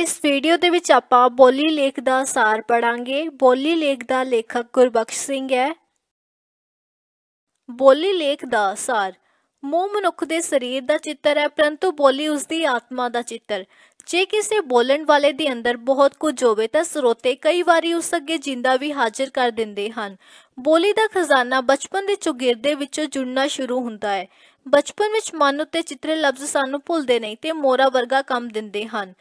ਇਸ ਵੀਡੀਓ ਦੇ ਵਿੱਚ ਆਪਾਂ ਬੋਲੀ ਲੇਖ ਦਾ ਸਾਰ ਪੜਾਂਗੇ ਬੋਲੀ ਲੇਖ ਦਾ ਲੇਖਕ ਗੁਰਬਖਸ਼ ਸਿੰਘ ਹੈ ਬੋਲੀ ਲੇਖ ਦਾ ਸਾਰ ਮੂੰਹ ਮਨੁੱਖ ਦੇ ਸਰੀਰ ਦਾ ਚਿੱਤਰ ਹੈ ਪਰੰਤੂ ਬੋਲੀ ਉਸ ਦੀ ਆਤਮਾ ਦਾ ਚਿੱਤਰ ਜੇ ਕਿਸੇ ਬੋਲਣ ਵਾਲੇ ਦੇ ਅੰਦਰ ਬਹੁਤ ਕੁਝ ਹੋਵੇ ਤਾਂ ਸਰੋਤੇ ਕਈ ਵਾਰੀ ਉਸ ਅੱਗੇ ਜਿੰਦਾ ਵੀ ਹਾਜ਼ਰ ਕਰ ਦਿੰਦੇ ਹਨ ਬੋਲੀ ਦਾ ਖਜ਼ਾਨਾ ਬਚਪਨ ਦੇ ਚੁਗਿਰਦੇ ਵਿੱਚੋਂ ਜੁੜਨਾ ਸ਼ੁਰੂ ਹੁੰਦਾ ਹੈ ਬਚਪਨ ਵਿੱਚ ਮਨ ਉੱਤੇ ਚਿੱਤਰੇ ਲਫ਼ਜ਼ ਸਾਨੂੰ ਭੁੱਲਦੇ ਨਹੀਂ ਤੇ ਮੋਰਾ ਵਰਗਾ ਕੰਮ ਦਿੰਦੇ ਹਨ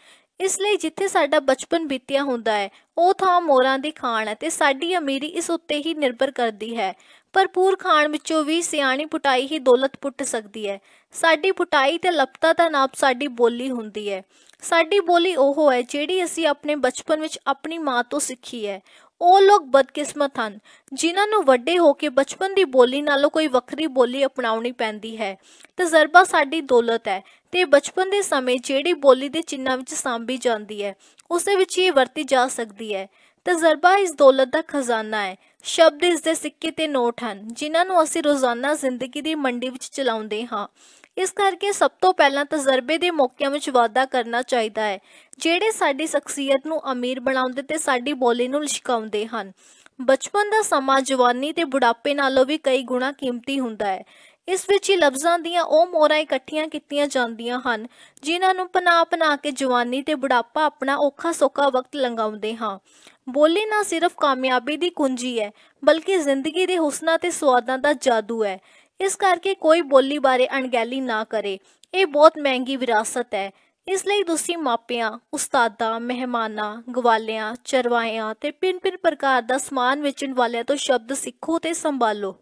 ਇਸ ਲਈ ਜਿੱਥੇ ਸਾਡਾ ਬਚਪਨ ਬੀਤਿਆ ਹੁੰਦਾ ਹੈ ਉਹ ਥਾਂ ਮੋਰਾਂ ਦੀ ਖਾਣ ਤੇ ਸਾਡੀ ਅਮੀਰੀ ਇਸ ਉੱਤੇ ਹੀ ਨਿਰਭਰ ਕਰਦੀ ਹੈ ਭਰਪੂਰ ਖਾਣ ਵਿੱਚੋਂ ਵੀ ਸਿਆਣੀ ਪੁਟਾਈ ਹੀ ਦੌਲਤ ਪੁੱਟ ਸਕਦੀ ਹੈ ਸਾਡੀ ਪੁਟਾਈ ਤੇ ਲਪਤਾ ਦਾ ਨਾਪ ਸਾਡੀ ਬੋਲੀ ਹੁੰਦੀ ਹੈ ਸਾਡੀ ਬੋਲੀ ਉਹ ਹੈ ਜਿਹੜੀ ਅਸੀਂ ਆਪਣੇ ਬਚਪਨ ਵਿੱਚ ਆਪਣੀ ਮਾਂ ਤੋਂ ਸਿੱਖੀ ਹੈ ਉਹ ਲੋਕ ਬਦਕਿਸਮਤ ਹਨ ਜਿਨ੍ਹਾਂ ਨੂੰ ਵੱਡੇ ਹੋ ਕੇ ਬਚਪਨ ਦੀ ਬੋਲੀ ਨਾਲੋਂ ਕੋਈ ਵੱਖਰੀ ਬੋਲੀ ਅਪਣਾਉਣੀ ਪੈਂਦੀ ਹੈ ਤਜਰਬਾ ਸਾਡੀ ਦੌਲਤ ਹੈ ਤੇ ਬਚਪਨ ਦੇ ਸਮੇਂ ਜਿਹੜੀ ਬੋਲੀ ਦੇ ਚਿੰਨਾਂ ਵਿੱਚ ਸਾਂਭੀ ਜਾਂਦੀ ਹੈ ਉਸ ਦੇ ਵਿੱਚ ਇਹ ਵਰਤੀ ਜਾ ਸਕਦੀ ਹੈ ਤਜਰਬਾ ਇਸ ਦੌਲਤ ਦਾ ਖਜ਼ਾਨਾ ਹੈ ਸ਼ਬਦ ਇਸ ਦੇ ਸਿੱਕੇ ਤੇ ਨੋਟ ਹਨ ਜਿਨ੍ਹਾਂ ਨੂੰ ਅਸੀਂ ਰੋਜ਼ਾਨਾ ਜ਼ਿੰਦਗੀ ਦੀ ਮੰਡੀ ਵਿੱਚ ਚਲਾਉਂਦੇ ਹਾਂ ਇਸ ਕਰਕੇ ਸਭ ਤੋਂ ਪਹਿਲਾਂ ਤਜਰਬੇ ਦੇ ਮੌਕਿਆਂ ਵਿੱਚ ਵਾਅਦਾ ਕਰਨਾ ਚਾਹੀਦਾ ਹੈ ਜਿਹੜੇ ਸਾਡੀ ਸ਼ਖਸੀਅਤ ਨੂੰ ਅਮੀਰ ਬਣਾਉਂਦੇ ਤੇ ਸਾਡੀ ਬੋਲੀ ਨੂੰ ਲਿਸ਼ਕਾਉਂਦੇ ਹਨ ਬਚਪਨ ਦਾ ਸਮਾਂ ਜਵਾਨੀ ਤੇ ਬੁਢਾਪੇ ਨਾਲੋਂ ਵੀ ਕਈ ਗੁਣਾ ਕੀਮਤੀ ਹੁੰਦਾ ਹੈ ਇਸ ਵਿੱਚ ਹੀ ਲਫ਼ਜ਼ਾਂ ਦੀਆਂ ਉਹ ਮੋਹਰਾਂ ਇਕੱਠੀਆਂ ਕੀਤੀਆਂ ਜਾਂਦੀਆਂ ਹਨ ਜਿਨ੍ਹਾਂ ਨੂੰ ਪਨਾ ਪਨਾ ਕੇ ਜਵਾਨੀ ਤੇ ਬੁਢਾਪਾ ਆਪਣਾ ਔਖਾ ਸੋਕਾ ਵਕਤ ਲੰਘਾਉਂਦੇ ਹਾਂ ਬੋਲੀ ਨਾ ਸਿਰਫ ਕਾਮਯਾਬੀ ਦੀ ਕੁੰਜੀ ਹੈ ਬਲਕਿ ਜ਼ਿੰਦਗੀ ਦੇ ਹੁਸਨਾ ਤੇ ਸਵਾਦਾਂ ਦਾ ਜਾਦੂ ਹੈ ਇਸ ਕਰਕੇ ਕੋਈ ਬੋਲੀ ਬਾਰੇ ਅਣਗਹਿਲੀ ਨਾ ਕਰੇ ਇਹ ਬਹੁਤ ਮਹਿੰਗੀ ਵਿਰਾਸਤ ਹੈ ਇਸ ਲਈ ਤੁਸੀਂ ਮਾਪਿਆਂ ਉਸਤਾਦਾਂ ਮਹਿਮਾਨਾਂ ਗਵਾਲਿਆਂ ਚਰਵਾਇਆਂ ਤੇ ਪਿੰਨ-ਪਿੰਨ ਪ੍ਰਕਾਰ ਦਾ ਸਮਾਨ ਵੇਚਣ ਵਾਲਿਆਂ ਤੋਂ ਸ਼ਬਦ ਸਿੱਖੋ ਤੇ ਸੰਭਾਲੋ